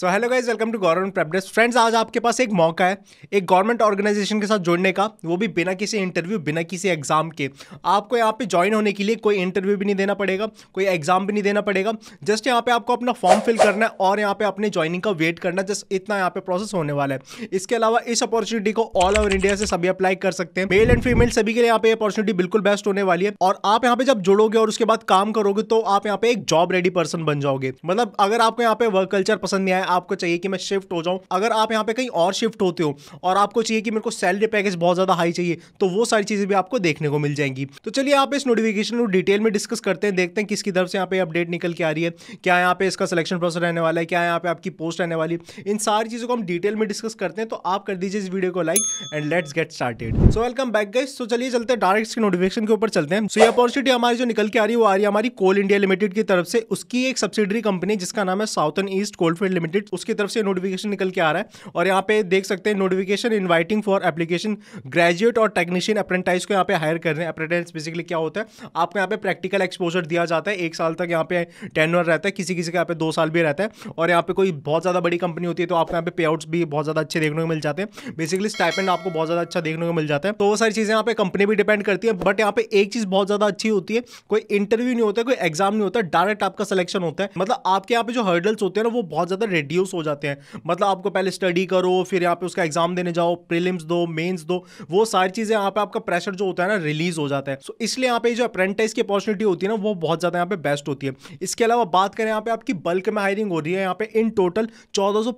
so hello guys welcome to government prepdesk friends आज आपके पास एक मौका है एक गवर्नमेंट ऑर्गेनाइजेशन के साथ जुड़ने का वो भी बिना किसी इंटरव्यू बिना किसी एग्जाम के आपको यहाँ पे ज्वाइन होने के लिए कोई इंटरव्यू भी नहीं देना पड़ेगा कोई एग्जाम भी नहीं देना पड़ेगा जस्ट यहाँ पे आपको अपना फॉर्म फिल करना है और यहाँ पे अपने ज्वाइनिंग का वेट करना जस्ट इतना यहाँ पे प्रोसेस होने वाला है इसके अलावा इस अपॉर्चुनिटी को ऑल ओवर इंडिया से सभी अप्लाई कर सकते हैं मेल एंड फीमेल सभी के लिए यहाँ पे अपॉर्चुनिटी बिल्कुल बेस्ट होने वाली है और आप यहाँ पे जब जुड़ोगे और उसके बाद काम करोगे तो आप यहाँ पे एक जॉब रेडी पर्सन बन जाओगे मतलब अगर आपको यहाँ पे वर्क कल्चर पसंद नहीं आया है आपको चाहिए कि मैं शिफ्ट हो जाऊं अगर आप यहाँ पे कहीं और शिफ्ट होते हो और आपको चाहिए कि मेरे को सैलरी पैकेज बहुत ज़्यादा हाई चाहिए तो वो सारी चीज़ें भी आपको देखने को मिल जाएंगी तो चलिए आप इस नोटिफिकेशन को डिटेल में डिस्कस करते हैं देखते हैं किसकी तरफ से यहाँ पे अपडेट निकल के आ रही है क्या यहाँ पे इसका सिलेक्शन प्रोसेस रहने वाला है क्या यहाँ पे आपकी पोस्ट रहने वाली इन सारी चीज़ों को हम डिटेल में डिस्कस करते हैं तो आप कर दीजिए इस वीडियो को like and let's get started so welcome back guys so चलिए चलते हैं डायरेक्ट नोटिफिकेशन के ऊपर चलते हैं सो ये अपॉर्चुनिटी हमारी जो निकल के आ रही है वो आ रही है हमारी कोल इंडिया लिमिटेड की तरफ से उसकी एक सब्सिडरी कंपनी जिसका नाम है साउथ ईस्ट कोल्ड लिमिटेड एडिट उसकी तरफ से नोटिफिकेशन निकल के आ रहा है और यहाँ पे देख सकते हैं notification inviting for application graduate और टेक्नीशियन अप्रेंटाइज को यहाँ पे हायर कर रहे हैं अप्रेंटाइज बेसिकली क्या होता है आपको यहाँ पे प्रैक्टिकल एक्सपोजर दिया जाता है एक साल तक यहाँ पे टेनवर रहता है किसी किसी का यहाँ पे दो साल भी रहता है और यहाँ पे कोई बहुत ज़्यादा बड़ी कंपनी होती है तो आपको यहाँ पे पे आउट्स भी बहुत ज़्यादा अच्छे देखने को मिल जाते हैं बेसिकली स्टाइपेंड आपको बहुत ज़्यादा अच्छा देखने को मिल जाता है तो वो सारी चीज़ें यहाँ पे कंपनी भी डिपेंड करती है बट यहाँ पे एक चीज़ बहुत ज़्यादा अच्छी होती है कोई इंटरव्यू नहीं होता कोई एग्जाम नहीं होता डायरेक्ट आपका सिलेक्शन होता है मतलब आपके यहाँ पे जो हर्डल्स होते हैं ना वो बहुत ज़्यादा रिड्यूस हो जाते हैं मतलब आपको पहले स्टडी करो फिर यहाँ पे उसका एग्जाम देने जाओ प्रिलिम्स दो मेन्स दो वो सारी चीज़ें यहाँ पे आपका प्रेशर जो होता है ना रिलीज हो जाता है सो so, इसलिए यहाँ पे जो अप्रेंटिस की अपॉर्चुनिटी होती है ना वो बहुत ज़्यादा यहाँ पे बेस्ट होती है इसके अलावा बात करें यहाँ पे आपकी बल्क में हायरिंग हो रही है यहाँ पे इन टोटल चौदह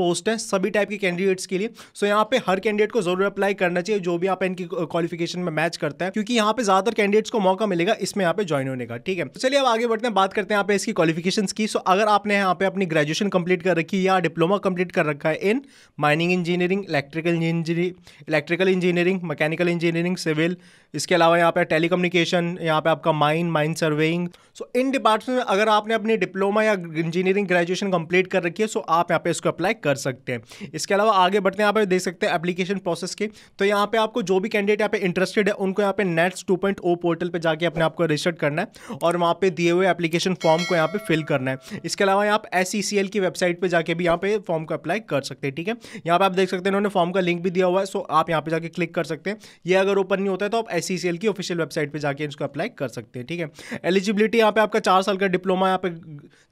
पोस्ट है सभी टाइप के कैंडिडेट्स के लिए सो so, यहाँ पे हर कैंडिडेट को जरूर अप्लाई करना चाहिए जो भी आप इनकी क्वालिफिकेशन में मैच करते हैं क्योंकि यहाँ पे ज़्यादातर कैंडिडेट्स को मौका मिलेगा इसमें यहाँ पे ज्वाइन होने का ठीक है चलिए अब आगे बढ़ते हैं बात करते हैं यहाँ पे इसकी क्वालिफिकेशन की सो अगर आपने यहाँ पे अपनी ग्रेजुएशन कंप्लीट कर रखी है या डिप्लोमा कंप्लीट कर रखा है in mining engineering electrical engineering electrical engineering mechanical engineering civil इसके अलावा यहाँ पे टेली कम्युनिकेशन यहाँ पे आपका mine mine surveying so in department में अगर आपने अपनी डिप्लोमा या इंजीनियरिंग ग्रेजुएशन कंप्लीट कर रखी है सो आप यहाँ पे इसको अप्लाई कर सकते हैं इसके अलावा आगे बढ़ते हैं यहाँ पे देख सकते हैं एप्लीकेशन प्रोसेस के तो यहाँ पे आपको जो भी कैंडिडेट यहाँ पे इंटरेस्टेड है उनको यहाँ पे नेट्स टू पोर्टल पर जाके अपने आपको रजिस्टर करना है और वहाँ पे दिए हुए एप्लीकेशन फॉर्म को यहाँ पे फिल करना है इसके अलावा आप एस e की वेबसाइट वेबसाइट पर जाके भी यहाँ पे फॉर्म को अप्लाई कर सकते हैं ठीक है यहाँ पर आप देख सकते हैं इन्होंने फॉर्म का लिंक भी दिया हुआ है सो आप यहाँ पे जाके क्लिक कर सकते हैं ये अगर ओपन नहीं होता है तो आप एस e की ऑफिशियल वेबसाइट पर जाके इसको अप्लाई कर सकते हैं ठीक है एलिजिबिलिटी यहाँ पे आपका चार साल का डिप्लोमा यहाँ पे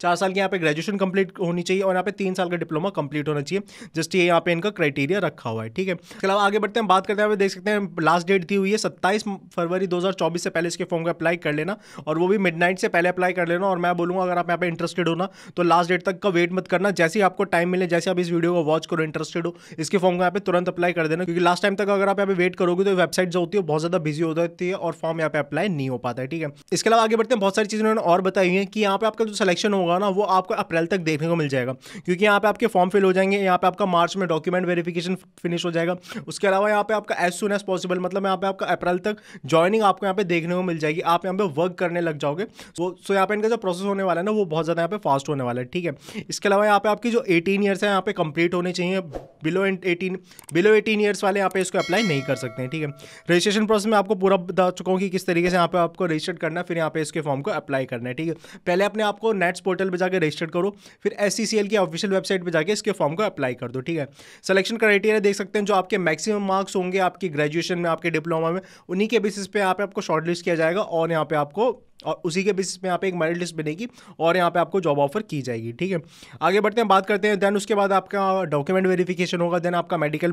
चार साल की यहाँ पे ग्रेजुएशन कंप्लीट होनी चाहिए और यहाँ पे तीन साल का डिप्लोमा कंप्लीट होना चाहिए जस्ट ये यहाँ पे इनका क्राइटेरिया रखा हुआ है ठीक है इसके अलावा आगे बढ़ते हैं बात करते हैं देख सकते हैं लास्ट डेट दी हुई है सत्ताईस फरवरी 2024 से पहले इसके फॉर्म को अप्लाई कर लेना और वो भी मिडनाइट से पहले अप्लाई कर लेना और मैं बोलूँगा अगर आप यहाँ पे इंटरेस्टेड होना तो लास्ट डेट तक का वेट मत करना जैसे ही आपको टाइम मिले जैसे आप इस वीडियो को वॉच करो इंटरेस्टेड हो इसके फॉर्म को यहाँ पे तुरंत अप्लाई कर देना क्योंकि लास्ट टाइम तक अगर आप यहाँ पे वेट करोगे तो वेबसाइट जो होती है बहुत ज्यादा बिजी हो जाती है और फॉर्म यहाँ पे अप्लाई नहीं हो पाता है ठीक है इसके अलावा आगे बढ़ते हैं बहुत सारी चीज़ें उन्होंने और बताई है कि यहाँ पे आपका जो सिलेक्शन होगा ना वो आपको अप्रैल तक देखने को मिल जाएगा क्योंकि यहाँ पे आपके फॉर्म फिल हो जाएंगे यहाँ पे आपका मार्च में डॉक्यूमेंट वेरिफिकेशन फिनिश हो जाएगा उसके अलावा यहाँ पे आपका एज सुन एज पॉसिबल मतलब यहाँ पे आपका अप्रैल तक ज्वाइनिंग आपको यहाँ पे देखने को मिल जाएगी आप यहाँ पे वर्क करने लग जाओगे वो सो यहाँ पे इनका जो प्रोसेस होने वाला है ना वो बहुत ज़्यादा यहाँ पे फास्ट होने वाला है ठीक है इसके अलावा पे आपकी जो 18 ईयर्स है यहाँ पे कंप्लीट होने चाहिए below eighteen below eighteen years वाले यहाँ पे इसको अप्लाई नहीं कर सकते हैं ठीक है रजिस्ट्रेशन प्रोसेस में आपको पूरा बता चुका हूँ कि किस तरीके से यहाँ पे आपको रजिस्टर्ड करना है फिर यहाँ पे इसके फॉर्म को अप्लाई करना है ठीक है पहले अपने आपको नेट्स पोर्टल पर जाकर रजिस्टर्ड करो फिर एस की ऑफिशियल वेबसाइट पर जाकर इसके फॉर्म को अप्लाई कर दो ठीक है सिलेक्शन क्राइटेरिया देख सकते हैं जो आपके मैक्सिमम मार्क्स होंगे आपकी ग्रेजुएशन में आपके डिप्लोमा में उन्हीं के बेसिस पे यहाँ पे आपको शॉर्ट किया जाएगा और यहाँ पे आपको और उसी के बेसिस पे यहाँ पे एक मेरिट लिस्ट बनेगी और यहाँ पे आपको जॉब ऑफर की जाएगी ठीक है आगे बढ़ते हैं बात करते हैं देन उसके बाद आपका डॉक्यूमेंट वेरिफिकेशन होगा देन आपका मेडिकल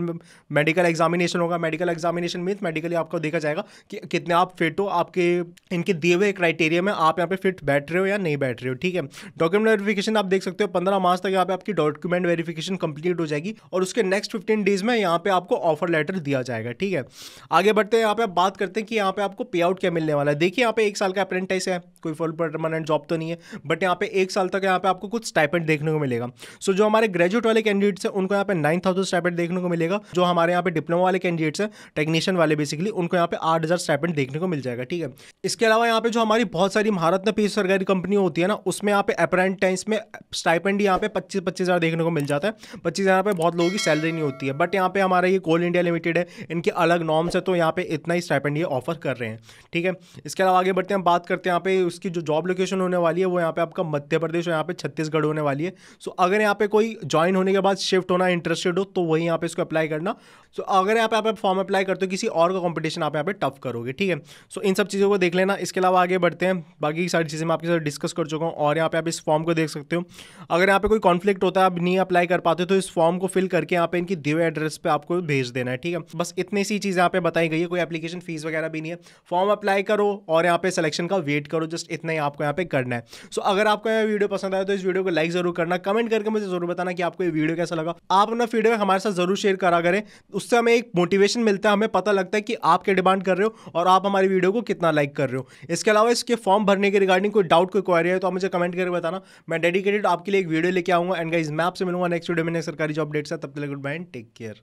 मेडिकल एग्जामिनेशन होगा मेडिकल एग्जामिनेशन मीन मेडिकली आपको देखा जाएगा कि कितने आप फिट हो आपके इनके दिए हुए क्राइटेरिया में आप यहाँ पे फिट बैठ रहे हो या नहीं बैठ रहे हो ठीक है डॉक्यूमेंट वेरिफिकेशन आप देख सकते हो पंद्रह मार्च तक यहाँ पे आपकी डॉक्यूमेंट वेरिफिकेशन कंप्लीट हो जाएगी और उसके नेक्स्ट फिफ्टीन डेज में यहाँ पे आपको ऑफर लेटर दिया जाएगा ठीक है आगे बढ़ते हैं यहाँ पे बात करते हैं कि यहाँ पे आपको पे आउट क्या मिलने वाला है देखिए यहाँ पे एक साल का अप्रेंट परमानेंटाइज है कोई फुल परमानेंट जॉब तो नहीं है बट यहाँ पे एक साल तक यहाँ पे आपको कुछ स्टाइपेंट देखने को मिलेगा सो so, जो हमारे ग्रेजुएट वाले कैंडिडेट्स हैं उनको यहाँ पे नाइन थाउजेंड स्टाइपेंट देखने को मिलेगा जो हमारे यहाँ पे डिप्लोमा वाले कैंडिडेट्स हैं टेक्नीशियन वाले बेसिकली उनको यहाँ पे आठ हज़ार स्टाइपेंट देखने को मिल जाएगा ठीक है इसके अलावा यहाँ पे जो हमारी बहुत सारी भारत में पेश सरकारी कंपनी होती है ना उसमें यहाँ पे अप्रेंटाइज में स्टाइपेंड यहाँ पे पच्चीस पच्चीस हज़ार देखने को मिल जाता है पच्चीस हज़ार पे बहुत लोगों की सैलरी नहीं होती है बट यहाँ पे हमारा ये कोल इंडिया लिमिटेड है इनके अलग नॉर्म्स है तो यहाँ पे इतना ही स्टाइपेंड ये ऑफर कर रहे हैं ठीक है इसके अलावा आगे बढ़ते हैं बात करते सकते हैं यहाँ पे उसकी जो जॉब लोकेशन होने वाली है वो यहाँ पे आपका मध्य प्रदेश और यहाँ पे छत्तीसगढ़ होने वाली है सो so, अगर यहाँ पे कोई ज्वाइन होने के बाद शिफ्ट होना इंटरेस्टेड हो तो वही यहाँ पे इसको अप्लाई करना सो so, अगर यहाँ पे आप फॉर्म अप्लाई करते हो किसी और का कॉम्पिटिशन आप यहाँ पे टफ करोगे ठीक है सो so, इन सब चीज़ों को देख लेना इसके अलावा आगे बढ़ते हैं बाकी सारी चीज़ें मैं आपके साथ डिस्कस कर चुका हूँ और यहाँ पे आप इस फॉर्म को देख सकते हो अगर यहाँ पे कोई कॉन्फ्लिक्ट होता है आप नहीं अप्लाई कर पाते तो इस फॉर्म को फिल करके यहाँ पे इनकी दिवे एड्रेस पर आपको भेज देना है ठीक है बस इतनी सी चीज़ें यहाँ पे बताई गई है कोई एप्लीकेशन फीस वगैरह भी नहीं है फॉर्म अप्लाई करो और यहाँ पे सिलेक्शन का वेट करो जस्ट इतना ही आपको यहाँ पे करना है सो so, अगर आपको यह वीडियो पसंद आया तो इस वीडियो को लाइक जरूर करना कमेंट करके मुझे जरूर बताना कि आपको ये वीडियो कैसा लगा आप अपना फीडबैक हमारे साथ जरूर शेयर करा करें उससे हमें एक मोटिवेशन मिलता है हमें पता लगता है कि आप क्या डिमांड कर रहे हो और आप हमारी वीडियो को कितना लाइक कर रहे हो इसके अलावा इसके फॉर्म भरने के रिगार्डिंग कोई डाउट कोई क्वारी है तो आप मुझे कमेंट करके बताना मैं डेडिकेटेड आपके लिए एक वीडियो लेके आऊंगा एंड गाइज मैं आपसे मिलूंगा नेक्स्ट वीडियो में सरकारी जॉब अपडेट्स है तब तक गुड बाय टेक केयर